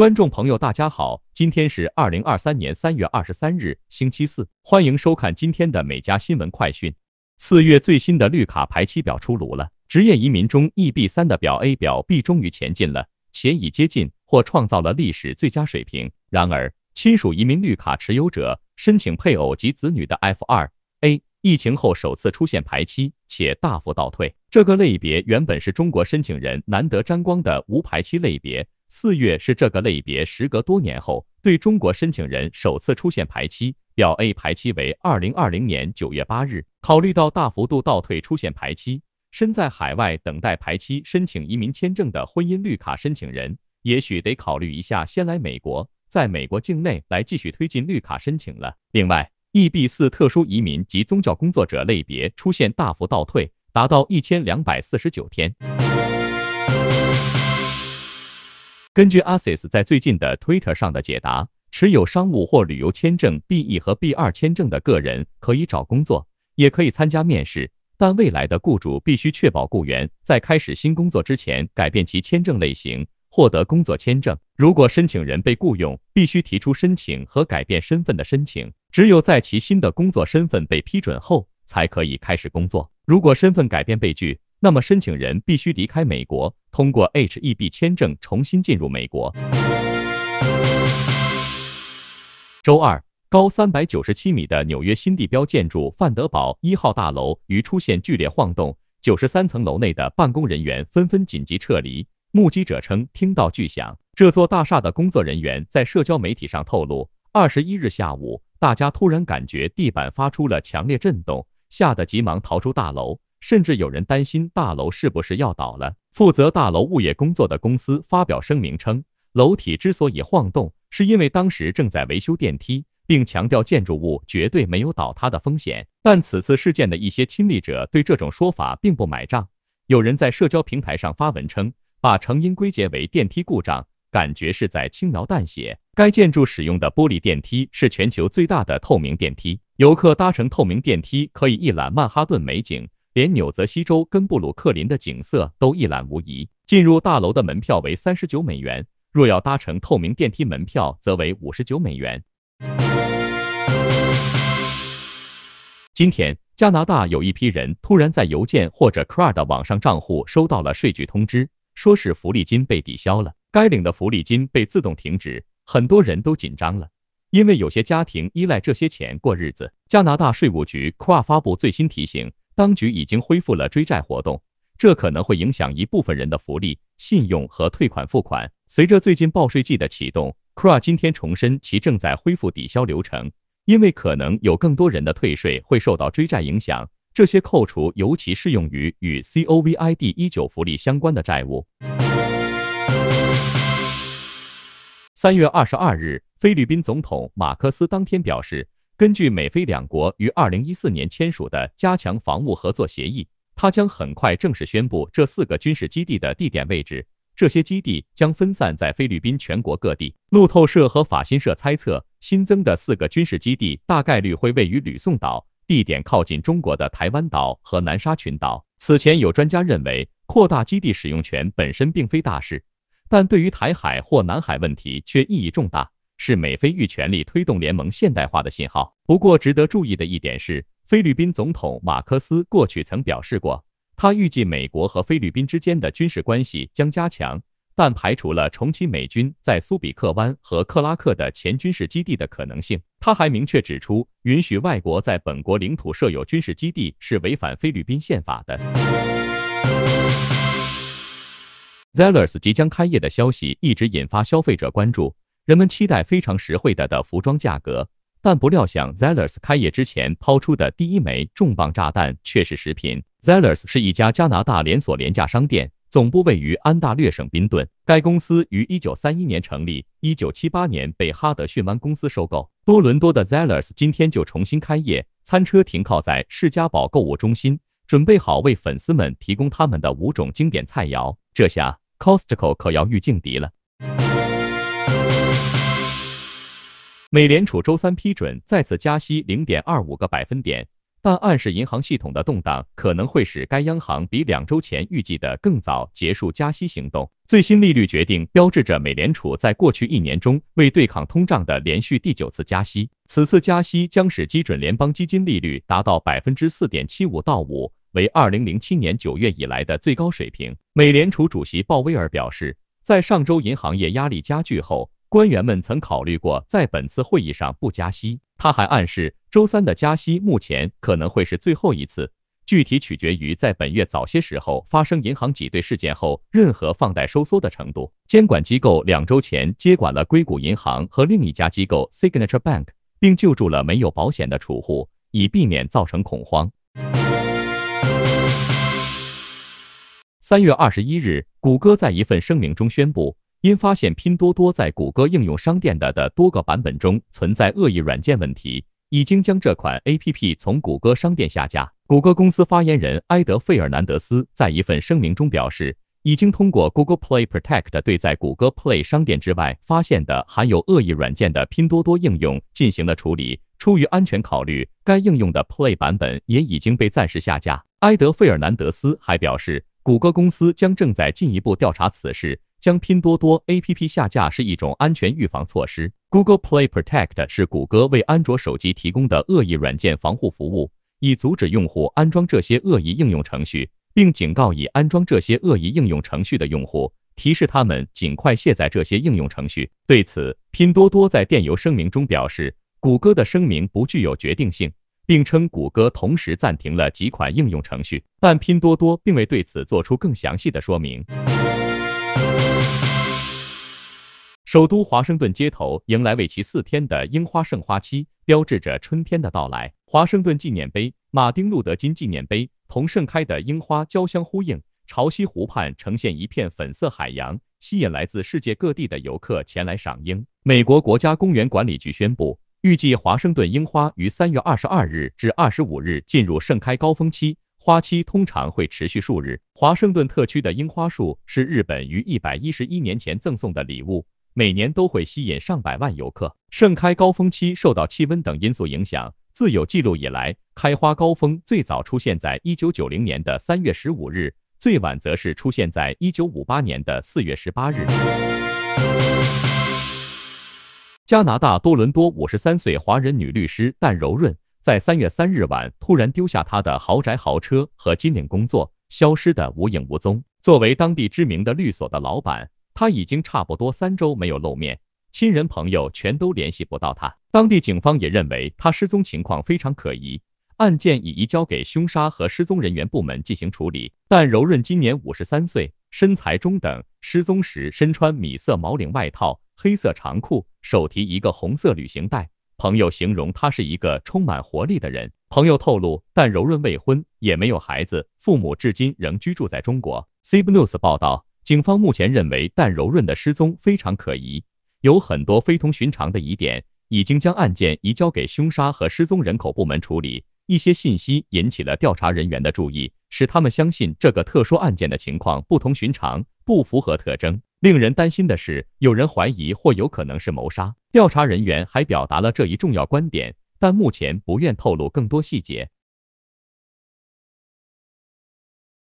观众朋友，大家好，今天是二零二三年三月二十三日，星期四，欢迎收看今天的美加新闻快讯。四月最新的绿卡排期表出炉了，职业移民中 EB 三的表 A 表 B 终于前进了，且已接近或创造了历史最佳水平。然而，亲属移民绿卡持有者申请配偶及子女的 F 二 A，疫情后首次出现排期，且大幅倒退。这个类别原本是中国申请人难得沾光的无排期类别。四月是这个类别时隔多年后对中国申请人首次出现排期，表 A 排期为二零二零年九月八日。考虑到大幅度倒退出现排期，身在海外等待排期申请移民签证的婚姻绿卡申请人，也许得考虑一下先来美国，在美国境内来继续推进绿卡申请了。另外，EB 四特殊移民及宗教工作者类别出现大幅倒退，达到一千两百四十九天。根据 Assis 在最近的 Twitter 上的解答，持有商务或旅游签证 B1 和 B2 签证的个人可以找工作，也可以参加面试。但未来的雇主必须确保雇员在开始新工作之前改变其签证类型，获得工作签证。如果申请人被雇佣，必须提出申请和改变身份的申请。只有在其新的工作身份被批准后，才可以开始工作。如果身份改变被拒，那么，申请人必须离开美国，通过 h e b 签证重新进入美国。周二，高三百九十七米的纽约新地标建筑范德堡一号大楼，于出现剧烈晃动，九十三层楼内的办公人员纷纷紧急撤离。目击者称听到巨响。这座大厦的工作人员在社交媒体上透露，二十一日下午，大家突然感觉地板发出了强烈震动，吓得急忙逃出大楼。甚至有人担心大楼是不是要倒了。负责大楼物业工作的公司发表声明称，楼体之所以晃动，是因为当时正在维修电梯，并强调建筑物绝对没有倒塌的风险。但此次事件的一些亲历者对这种说法并不买账。有人在社交平台上发文称，把成因归结为电梯故障，感觉是在轻描淡写。该建筑使用的玻璃电梯是全球最大的透明电梯，游客搭乘透明电梯可以一览曼哈顿美景。连纽泽西州跟布鲁克林的景色都一览无遗。进入大楼的门票为三十九美元，若要搭乘透明电梯，门票则为五十九美元。今天，加拿大有一批人突然在邮件或者 CRA 的网上账户收到了税局通知，说是福利金被抵消了，该领的福利金被自动停止，很多人都紧张了，因为有些家庭依赖这些钱过日子。加拿大税务局 CRA 发布最新提醒。当局已经恢复了追债活动，这可能会影响一部分人的福利、信用和退款付款。随着最近报税季的启动，CRA 今天重申其正在恢复抵消流程，因为可能有更多人的退税会受到追债影响。这些扣除尤其适用于与 C O V I D 一九福利相关的债务。三月二十二日，菲律宾总统马克思当天表示。根据美菲两国于二零一四年签署的加强防务合作协议，他将很快正式宣布这四个军事基地的地点位置。这些基地将分散在菲律宾全国各地。路透社和法新社猜测，新增的四个军事基地大概率会位于吕宋岛，地点靠近中国的台湾岛和南沙群岛。此前有专家认为，扩大基地使用权本身并非大事，但对于台海或南海问题却意义重大。是美菲欲全力推动联盟现代化的信号。不过，值得注意的一点是，菲律宾总统马克思过去曾表示过，他预计美国和菲律宾之间的军事关系将加强，但排除了重启美军在苏比克湾和克拉克的前军事基地的可能性。他还明确指出，允许外国在本国领土设有军事基地是违反菲律宾宪法的。Zellers 即将开业的消息一直引发消费者关注。人们期待非常实惠的的服装价格，但不料想，Zellers 开业之前抛出的第一枚重磅炸弹却是食品。Zellers 是一家加拿大连锁廉价商店，总部位于安大略省宾顿。该公司于1931年成立，1978年被哈德逊湾公司收购。多伦多的 Zellers 今天就重新开业，餐车停靠在世嘉堡购物中心，准备好为粉丝们提供他们的五种经典菜肴。这下 Costco 可要遇劲敌了。美联储周三批准再次加息零点二五个百分点，但暗示银行系统的动荡可能会使该央行比两周前预计的更早结束加息行动。最新利率决定标志着美联储在过去一年中为对抗通胀的连续第九次加息。此次加息将使基准联邦基金利率达到百分之四点七五到五，为二零零七年九月以来的最高水平。美联储主席鲍威尔表示，在上周银行业压力加剧后。官员们曾考虑过在本次会议上不加息。他还暗示，周三的加息目前可能会是最后一次，具体取决于在本月早些时候发生银行挤兑事件后任何放贷收缩的程度。监管机构两周前接管了硅谷银行和另一家机构 Signature Bank，并救助了没有保险的储户，以避免造成恐慌。三月二十一日，谷歌在一份声明中宣布。因发现拼多多在谷歌应用商店的的多个版本中存在恶意软件问题，已经将这款 A P P 从谷歌商店下架。谷歌公司发言人埃德费尔南德斯在一份声明中表示，已经通过 Google Play Protect 对在谷歌 Play 商店之外发现的含有恶意软件的拼多多应用进行了处理。出于安全考虑，该应用的 Play 版本也已经被暂时下架。埃德费尔南德斯还表示，谷歌公司将正在进一步调查此事。将拼多多 APP 下架是一种安全预防措施。Google Play Protect 是谷歌为安卓手机提供的恶意软件防护服务，以阻止用户安装这些恶意应用程序，并警告已安装这些恶意应用程序的用户，提示他们尽快卸载这些应用程序。对此，拼多多在电邮声明中表示，谷歌的声明不具有决定性，并称谷歌同时暂停了几款应用程序，但拼多多并未对此做出更详细的说明。首都华盛顿街头迎来为期四天的樱花盛花期，标志着春天的到来。华盛顿纪念碑、马丁路德金纪念碑同盛开的樱花交相呼应，潮汐湖畔呈现一片粉色海洋，吸引来自世界各地的游客前来赏樱。美国国家公园管理局宣布，预计华盛顿樱花于三月二十二日至二十五日进入盛开高峰期。花期通常会持续数日。华盛顿特区的樱花树是日本于一百一十一年前赠送的礼物，每年都会吸引上百万游客。盛开高峰期受到气温等因素影响，自有记录以来，开花高峰最早出现在一九九零年的三月十五日，最晚则是出现在一九五八年的四月十八日。加拿大多伦多五十三岁华人女律师但柔润。在三月三日晚，突然丢下他的豪宅、豪车和金领工作，消失的无影无踪。作为当地知名的律所的老板，他已经差不多三周没有露面，亲人朋友全都联系不到他。当地警方也认为他失踪情况非常可疑，案件已移交给凶杀和失踪人员部门进行处理。但柔润今年五十三岁，身材中等，失踪时身穿米色毛领外套、黑色长裤，手提一个红色旅行袋。朋友形容他是一个充满活力的人。朋友透露，但柔润未婚，也没有孩子，父母至今仍居住在中国。Cbnews 报道，警方目前认为但柔润的失踪非常可疑，有很多非同寻常的疑点，已经将案件移交给凶杀和失踪人口部门处理。一些信息引起了调查人员的注意，使他们相信这个特殊案件的情况不同寻常，不符合特征。令人担心的是，有人怀疑或有可能是谋杀。调查人员还表达了这一重要观点，但目前不愿透露更多细节。